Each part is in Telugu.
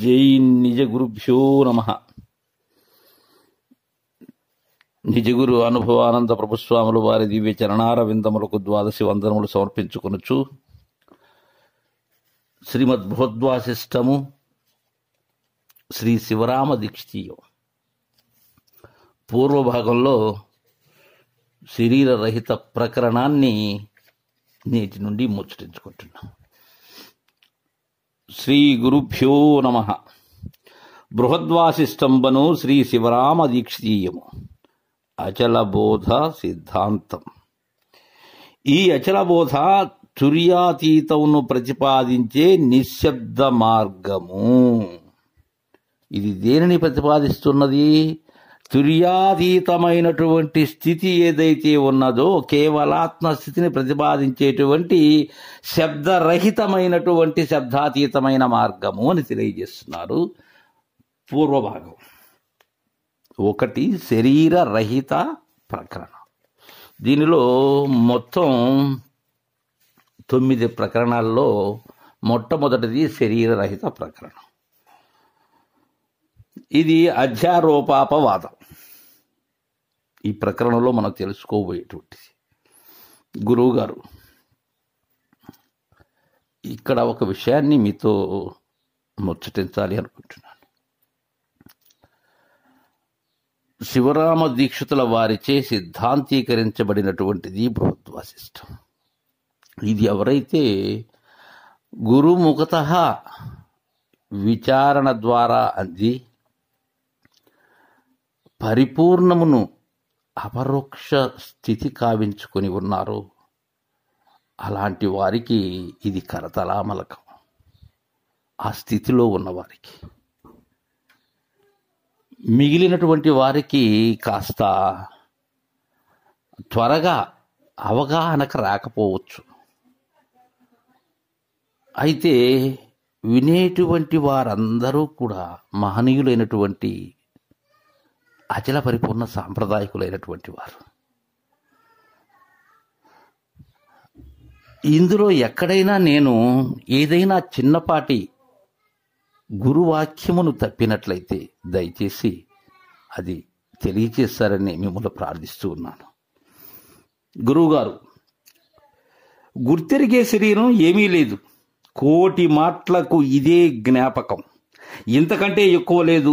జై నిజ గురుభ్యో నమ నిజగురు అనుభవానంద ప్రభుస్వాములు వారి దివ్య చరణార విందములకు ద్వాదశి వందనములు సమర్పించుకొనుచు శ్రీమద్భోద్వాసిష్టము శ్రీ శివరామ దీక్షితీయం పూర్వభాగంలో శరీర రహిత ప్రకరణాన్ని నేటి నుండి ముచ్చటించుకుంటున్నాం శ్రీ గురుభ్యో నమ స్తంభను శ్రీ శివరామ దీక్షితీయము అచలబోధ సిద్ధాంతం ఈ అచలబోధ తుర్యాతీతమును ప్రతిపాదించే నిశ్శబ్ద మార్గము ఇది దేనిని ప్రతిపాదిస్తున్నది తుర్యాతీతమైనటువంటి స్థితి ఏదైతే ఉన్నదో కేవలాత్మ స్థితిని ప్రతిపాదించేటువంటి శబ్దరహితమైనటువంటి శబ్దాతీతమైన మార్గము అని తెలియజేస్తున్నారు పూర్వభాగం ఒకటి శరీర రహిత ప్రకరణ దీనిలో మొత్తం తొమ్మిది ప్రకరణాల్లో మొట్టమొదటిది శరీరరహిత ప్రకరణం ఇది అధ్యారోపాపవాదం ఈ ప్రకరణలో మనం తెలుసుకోబోయేటువంటిది గురువుగారు ఇక్కడ ఒక విషయాన్ని మీతో ముచ్చటించాలి అనుకుంటున్నాను శివరామ దీక్షితుల వారిచే సిద్ధాంతీకరించబడినటువంటిది బృహద్వాసిష్టం ఇది ఎవరైతే గురుముఖత విచారణ ద్వారా అంది పరిపూర్ణమును అపరోక్ష స్థితి కావించుకొని ఉన్నారు అలాంటి వారికి ఇది కరతలామలకం ఆ స్థితిలో ఉన్నవారికి మిగిలినటువంటి వారికి కాస్త త్వరగా అవగాహనకు రాకపోవచ్చు అయితే వినేటువంటి వారందరూ కూడా మహనీయులైనటువంటి అచల పరిపూర్ణ సాంప్రదాయకులైనటువంటి వారు ఇందులో ఎక్కడైనా నేను ఏదైనా చిన్నపాటి గురువాక్యమును తప్పినట్లయితే దయచేసి అది తెలియచేస్తారని మిమ్మల్ని ప్రార్థిస్తూ ఉన్నాను గురువుగారు గుర్తెరిగే శరీరం ఏమీ లేదు కోటి మాటలకు ఇదే జ్ఞాపకం ఇంతకంటే ఎక్కువ లేదు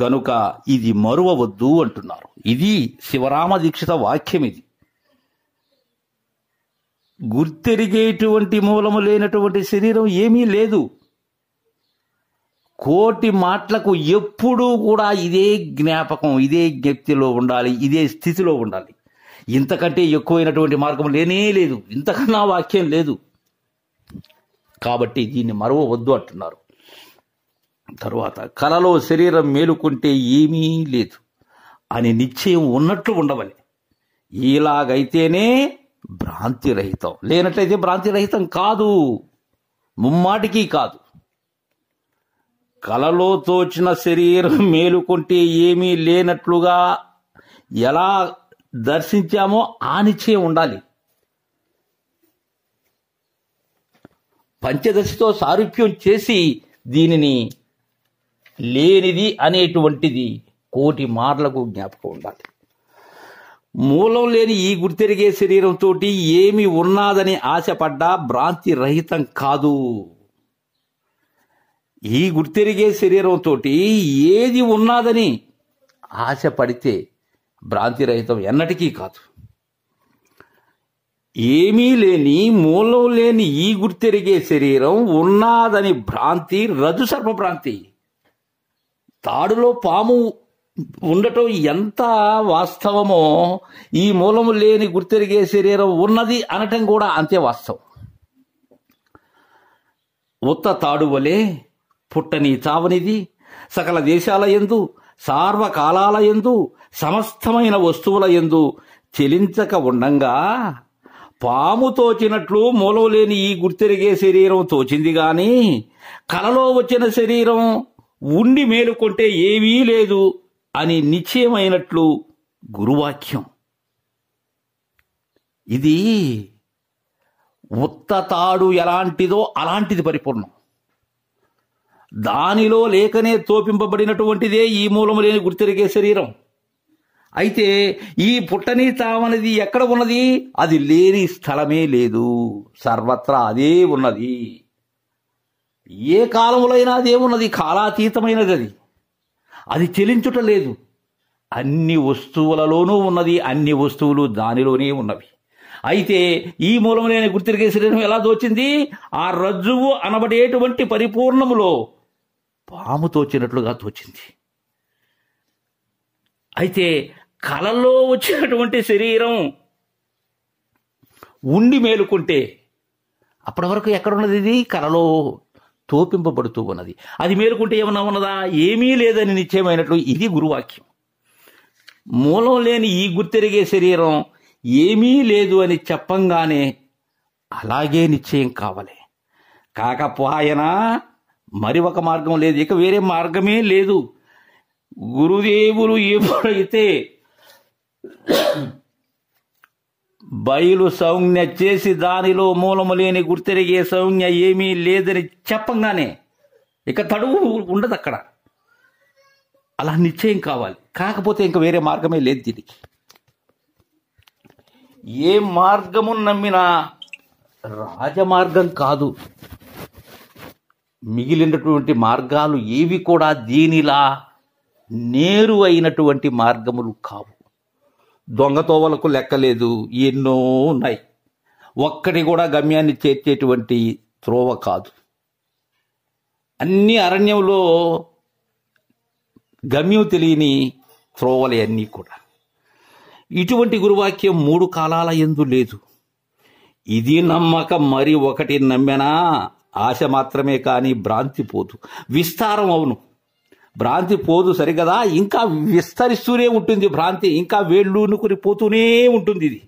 గనుక ఇది మరువవద్దు అంటున్నారు ఇది శివరామ దీక్షిత వాక్యం ఇది గుర్తెరిగేటువంటి మూలము లేనటువంటి శరీరం ఏమీ లేదు కోటి మాటలకు ఎప్పుడూ కూడా ఇదే జ్ఞాపకం ఇదే జ్ఞప్తిలో ఉండాలి ఇదే స్థితిలో ఉండాలి ఇంతకంటే ఎక్కువైనటువంటి మార్గం లేనే లేదు ఇంతకన్నా వాక్యం లేదు కాబట్టి దీన్ని మరవవద్దు అంటున్నారు తరువాత కలలో శరీరం మేలుకుంటే ఏమీ లేదు అని నిశ్చయం ఉన్నట్లు ఉండవని ఇలాగైతేనే భ్రాంతి రహితం లేనట్లయితే భ్రాంతి రహితం కాదు ముమ్మాటికి కాదు కలలో తోచిన శరీరం మేలుకుంటే ఏమీ లేనట్లుగా ఎలా దర్శించామో ఆ నిశ్చయం ఉండాలి పంచదశతో సారూప్యం చేసి దీనిని లేనిది అనేటువంటిది కోటి మార్లకు జ్ఞాపకం ఉండాలి మూలం లేని ఈ గుర్తెరిగే శరీరంతో ఏమి ఉన్నాదని ఆశపడ్డా భ్రాంతి రహితం కాదు ఈ గుర్తెరిగే శరీరంతో ఏది ఉన్నాదని ఆశపడితే భ్రాంతి రహితం ఎన్నటికీ కాదు ఏమీ లేని మూలం లేని ఈ గుర్తెరిగే శరీరం ఉన్నాదని భ్రాంతి రజు సర్పభ్రాంతి భ్రాంతి తాడులో పాము ఉండటం ఎంత వాస్తవమో ఈ మూలము లేని గుర్తెరిగే శరీరం ఉన్నది అనటం కూడా అంతే వాస్తవం ఉత్త తాడు వలె పుట్టని చావనిది సకల దేశాల ఎందు సార్వకాలాల ఎందు సమస్తమైన వస్తువుల ఎందు చెలించక ఉండంగా పాము తోచినట్లు మూలం లేని ఈ గుర్తెరిగే శరీరం తోచింది గాని కలలో వచ్చిన శరీరం ఉండి మేలుకొంటే ఏమీ లేదు అని నిశ్చయమైనట్లు గురువాక్యం ఇది ఉత్తతాడు ఎలాంటిదో అలాంటిది పరిపూర్ణం దానిలో లేకనే తోపింపబడినటువంటిదే ఈ మూలము లేని గుర్తిరిగే శరీరం అయితే ఈ పుట్టని తామనది ఎక్కడ ఉన్నది అది లేని స్థలమే లేదు సర్వత్రా అదే ఉన్నది ఏ కాలములైనా దేవున్నది కాలాతీతమైనది అది అది చెలించుట లేదు అన్ని వస్తువులలోనూ ఉన్నది అన్ని వస్తువులు దానిలోనే ఉన్నవి అయితే ఈ మూలం లేని గుర్తిరిగే శరీరం ఎలా దోచింది ఆ రజ్జువు అనబడేటువంటి పరిపూర్ణములో పాము తోచినట్లుగా తోచింది అయితే కలలో వచ్చినటువంటి శరీరం ఉండి మేలుకుంటే అప్పటి వరకు ఎక్కడున్నది ఇది కలలో తోపింపబడుతూ ఉన్నది అది మేలుకుంటే ఏమన్నా ఉన్నదా ఏమీ లేదని నిశ్చయమైనట్లు ఇది గురువాక్యం మూలం లేని ఈ గుర్తెరిగే శరీరం ఏమీ లేదు అని చెప్పంగానే అలాగే నిశ్చయం కావాలి కాకపోయనా మరి ఒక మార్గం లేదు ఇక వేరే మార్గమే లేదు గురుదేవులు ఎప్పుడైతే బయలు సౌజ్ఞ చేసి దానిలో మూలము లేని గుర్తెరిగే సౌజ్ఞ ఏమీ లేదని చెప్పంగానే ఇక తడువు ఉండదు అక్కడ అలా నిశ్చయం కావాలి కాకపోతే ఇంకా వేరే మార్గమే లేదు దీనికి ఏ మార్గము నమ్మినా రాజమార్గం కాదు మిగిలినటువంటి మార్గాలు ఏవి కూడా దీనిలా నేరు అయినటువంటి మార్గములు కావు దొంగతోవలకు లెక్కలేదు ఎన్నో ఉన్నాయి ఒక్కటి కూడా గమ్యాన్ని చేర్చేటువంటి త్రోవ కాదు అన్ని అరణ్యంలో గమ్యం తెలియని త్రోవలే అన్నీ కూడా ఇటువంటి గురువాక్యం మూడు కాలాల ఎందు లేదు ఇది నమ్మక మరి ఒకటి నమ్మినా ఆశ మాత్రమే కానీ భ్రాంతి పోదు విస్తారం అవును భ్రాంతి పోదు సరిగదా ఇంకా విస్తరిస్తూనే ఉంటుంది భ్రాంతి ఇంకా వేళ్ళూనుకుని పోతూనే ఉంటుంది ఇది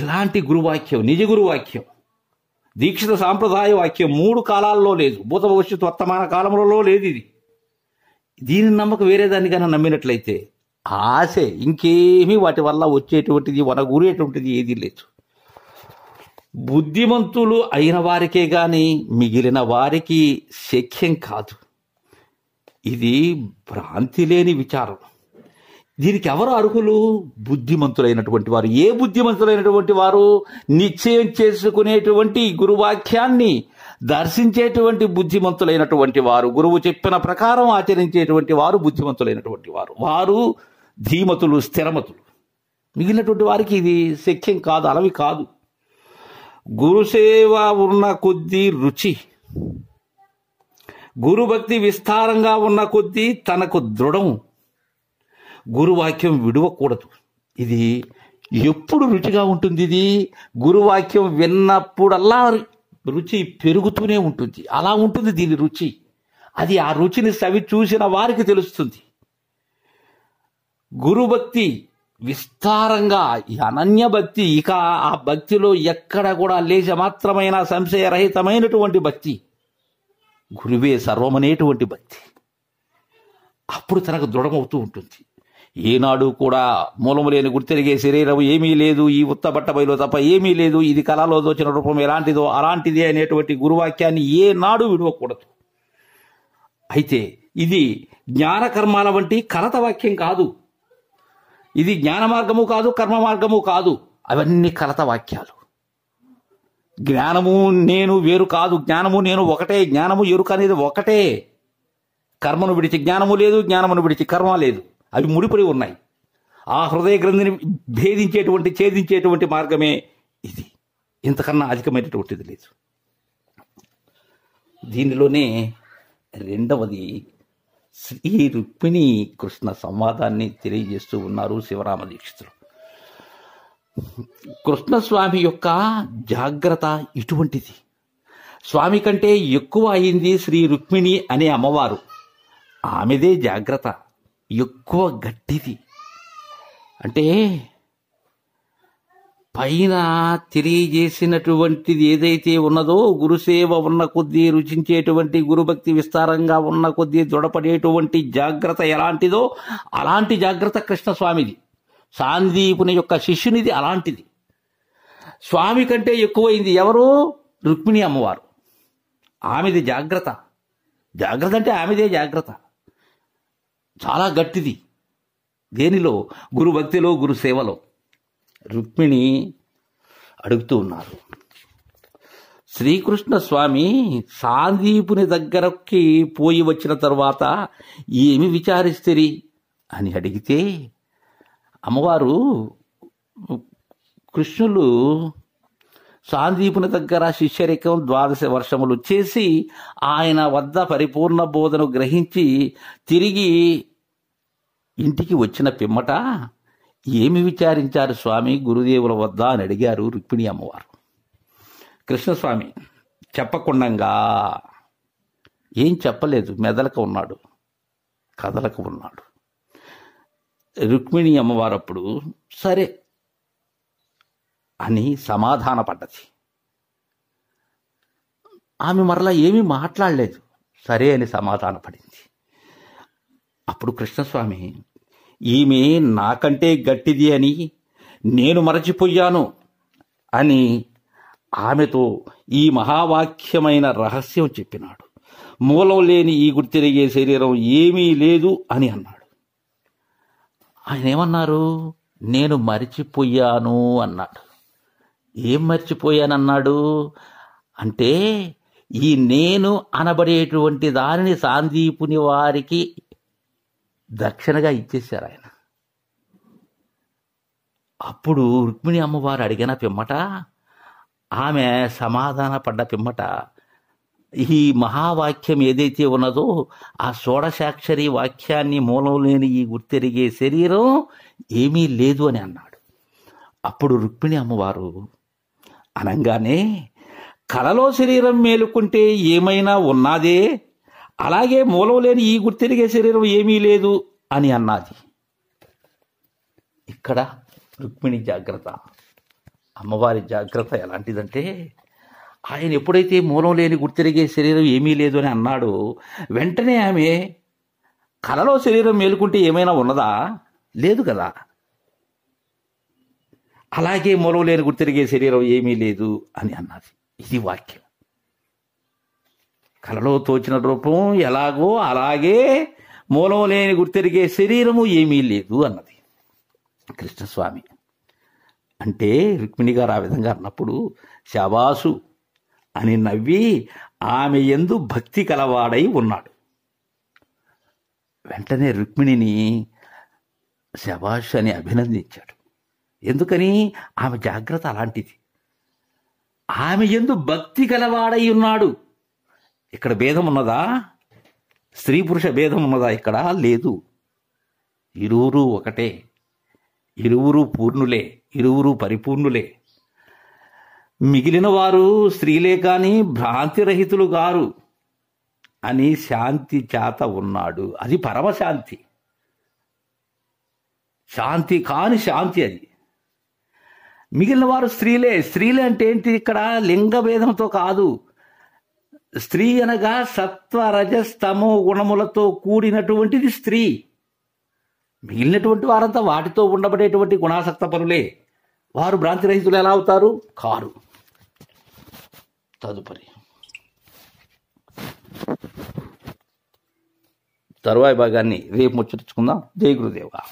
ఇలాంటి గురువాక్యం నిజ గురువాక్యం దీక్షిత సాంప్రదాయ వాక్యం మూడు కాలాల్లో లేదు భూత భవిష్యత్తు వర్తమాన కాలంలో లేదు ఇది దీని నమ్మకం వేరే దానికైనా నమ్మినట్లయితే ఆశే ఇంకేమీ వాటి వల్ల వచ్చేటువంటిది వనగూరేటువంటిది ఏదీ లేదు బుద్ధిమంతులు అయిన వారికే గాని మిగిలిన వారికి శక్యం కాదు ఇది భ్రాంతి లేని విచారం దీనికి ఎవరు అర్హులు బుద్ధిమంతులైనటువంటి వారు ఏ బుద్ధిమంతులైనటువంటి వారు నిశ్చయం చేసుకునేటువంటి గురువాక్యాన్ని దర్శించేటువంటి బుద్ధిమంతులైనటువంటి వారు గురువు చెప్పిన ప్రకారం ఆచరించేటువంటి వారు బుద్ధిమంతులైనటువంటి వారు వారు ధీమతులు స్థిరమతులు మిగిలినటువంటి వారికి ఇది శక్యం కాదు అలవి కాదు గురుసేవ ఉన్న కొద్దీ రుచి గురుభక్తి విస్తారంగా ఉన్న కొద్దీ తనకు దృఢం గురువాక్యం విడవకూడదు ఇది ఎప్పుడు రుచిగా ఉంటుంది ఇది గురువాక్యం విన్నప్పుడల్లా రుచి పెరుగుతూనే ఉంటుంది అలా ఉంటుంది దీని రుచి అది ఆ రుచిని సవి చూసిన వారికి తెలుస్తుంది గురుభక్తి విస్తారంగా ఈ అనన్య భక్తి ఇక ఆ భక్తిలో ఎక్కడ కూడా లేచ మాత్రమైన సంశయరహితమైనటువంటి భక్తి గురువే సర్వమనేటువంటి భక్తి అప్పుడు తనకు దృఢమవుతూ ఉంటుంది ఏనాడు కూడా మూలము లేని గుర్తెరిగే శరీరం ఏమీ లేదు ఈ ఉత్త బట్టబైలో తప్ప ఏమీ లేదు ఇది కళలో దోచిన రూపం ఎలాంటిదో అలాంటిదే అనేటువంటి గురువాక్యాన్ని ఏనాడు విడవకూడదు అయితే ఇది జ్ఞానకర్మాల వంటి కలత వాక్యం కాదు ఇది జ్ఞాన మార్గము కాదు కర్మ మార్గము కాదు అవన్నీ కలత వాక్యాలు జ్ఞానము నేను వేరు కాదు జ్ఞానము నేను ఒకటే జ్ఞానము ఎరుక అనేది ఒకటే కర్మను విడిచి జ్ఞానము లేదు జ్ఞానమును విడిచి కర్మ లేదు అవి ముడిపడి ఉన్నాయి ఆ హృదయ గ్రంథిని భేదించేటువంటి ఛేదించేటువంటి మార్గమే ఇది ఇంతకన్నా అధికమైనటువంటిది లేదు దీనిలోనే రెండవది శ్రీ రుక్మిణి కృష్ణ సంవాదాన్ని తెలియజేస్తూ ఉన్నారు శివరామ దీక్షితులు కృష్ణస్వామి యొక్క జాగ్రత్త ఇటువంటిది స్వామి కంటే ఎక్కువ అయింది శ్రీ రుక్మిణి అనే అమ్మవారు ఆమెదే జాగ్రత్త ఎక్కువ గట్టిది అంటే పైన తెలియజేసినటువంటిది ఏదైతే ఉన్నదో గురుసేవ ఉన్న కొద్దీ రుచించేటువంటి గురుభక్తి విస్తారంగా ఉన్న కొద్దీ దృఢపడేటువంటి జాగ్రత్త ఎలాంటిదో అలాంటి జాగ్రత్త కృష్ణస్వామిది సాందీపుని యొక్క శిష్యునిది అలాంటిది స్వామి కంటే ఎక్కువైంది ఎవరు రుక్మిణి అమ్మవారు ఆమెది జాగ్రత్త జాగ్రత్త అంటే ఆమెదే జాగ్రత్త చాలా గట్టిది దేనిలో గురుభక్తిలో గురు సేవలో రుక్మిణి అడుగుతూ ఉన్నారు శ్రీకృష్ణ స్వామి సాందీపుని దగ్గరకి పోయి వచ్చిన తర్వాత ఏమి విచారిస్తిరి అని అడిగితే అమ్మవారు కృష్ణులు సాందీపుని దగ్గర శిష్యరికం ద్వాదశ వర్షములు చేసి ఆయన వద్ద పరిపూర్ణ బోధను గ్రహించి తిరిగి ఇంటికి వచ్చిన పిమ్మట ఏమి విచారించారు స్వామి గురుదేవుల వద్ద అని అడిగారు రుక్మిణి అమ్మవారు కృష్ణస్వామి చెప్పకుండా ఏం చెప్పలేదు మెదలక ఉన్నాడు కదలక ఉన్నాడు రుక్మిణి అమ్మవారు అప్పుడు సరే అని సమాధానపడ్డది ఆమె మరలా ఏమీ మాట్లాడలేదు సరే అని సమాధాన పడింది అప్పుడు కృష్ణస్వామి ఈమె నాకంటే గట్టిది అని నేను మరచిపోయాను అని ఆమెతో ఈ మహావాక్యమైన రహస్యం చెప్పినాడు మూలం లేని ఈ గుర్తిరిగే శరీరం ఏమీ లేదు అని అన్నాడు ఆయన ఏమన్నారు నేను మరిచిపోయాను అన్నాడు ఏం మర్చిపోయానన్నాడు అంటే ఈ నేను అనబడేటువంటి దానిని సాందీపుని వారికి దక్షిణగా ఇచ్చేశారు ఆయన అప్పుడు రుక్మిణి అమ్మవారు అడిగిన పిమ్మట ఆమె సమాధాన పడ్డ పిమ్మట ఈ మహావాక్యం ఏదైతే ఉన్నదో ఆ షోడశాక్షరి వాక్యాన్ని మూలం లేని ఈ గుర్తెరిగే శరీరం ఏమీ లేదు అని అన్నాడు అప్పుడు రుక్మిణి అమ్మవారు అనగానే కలలో శరీరం మేలుకుంటే ఏమైనా ఉన్నాదే అలాగే మూలం లేని ఈ గుర్తెరిగే శరీరం ఏమీ లేదు అని అన్నది ఇక్కడ రుక్మిణి జాగ్రత్త అమ్మవారి జాగ్రత్త ఎలాంటిదంటే ఆయన ఎప్పుడైతే మూలం లేని గుర్తిరిగే శరీరం ఏమీ లేదు అని అన్నాడు వెంటనే ఆమె కలలో శరీరం మేలుకుంటే ఏమైనా ఉన్నదా లేదు కదా అలాగే మూలం లేని గుర్తిరిగే శరీరం ఏమీ లేదు అని అన్నది ఇది వాక్యం కలలో తోచిన రూపం ఎలాగో అలాగే మూలం లేని గుర్తెరిగే శరీరము ఏమీ లేదు అన్నది కృష్ణస్వామి అంటే రుక్మిణి గారు ఆ విధంగా అన్నప్పుడు శబాసు అని నవ్వి ఆమె ఎందు భక్తి కలవాడై ఉన్నాడు వెంటనే రుక్మిణిని శబాష్ అని అభినందించాడు ఎందుకని ఆమె జాగ్రత్త అలాంటిది ఆమె ఎందు భక్తి కలవాడై ఉన్నాడు ఇక్కడ భేదం ఉన్నదా స్త్రీ పురుష భేదం ఉన్నదా ఇక్కడ లేదు ఇరువురు ఒకటే ఇరువురు పూర్ణులే ఇరువురు పరిపూర్ణులే మిగిలిన వారు స్త్రీలే కానీ భ్రాంతిరహితులు గారు అని శాంతి చేత ఉన్నాడు అది పరమశాంతి శాంతి కాని శాంతి అది మిగిలిన వారు స్త్రీలే స్త్రీలే అంటే ఏంటి ఇక్కడ లింగ భేదంతో కాదు స్త్రీ అనగా సత్వ రజస్తమో గుణములతో కూడినటువంటిది స్త్రీ మిగిలినటువంటి వారంతా వాటితో ఉండబడేటువంటి గుణాసక్త పనులే వారు భ్రాంతి రహితులు ఎలా అవుతారు కారు తదుపరి తరువాయి భాగాన్ని రేపు ముచ్చరించుకుందాం జై గురుదేవా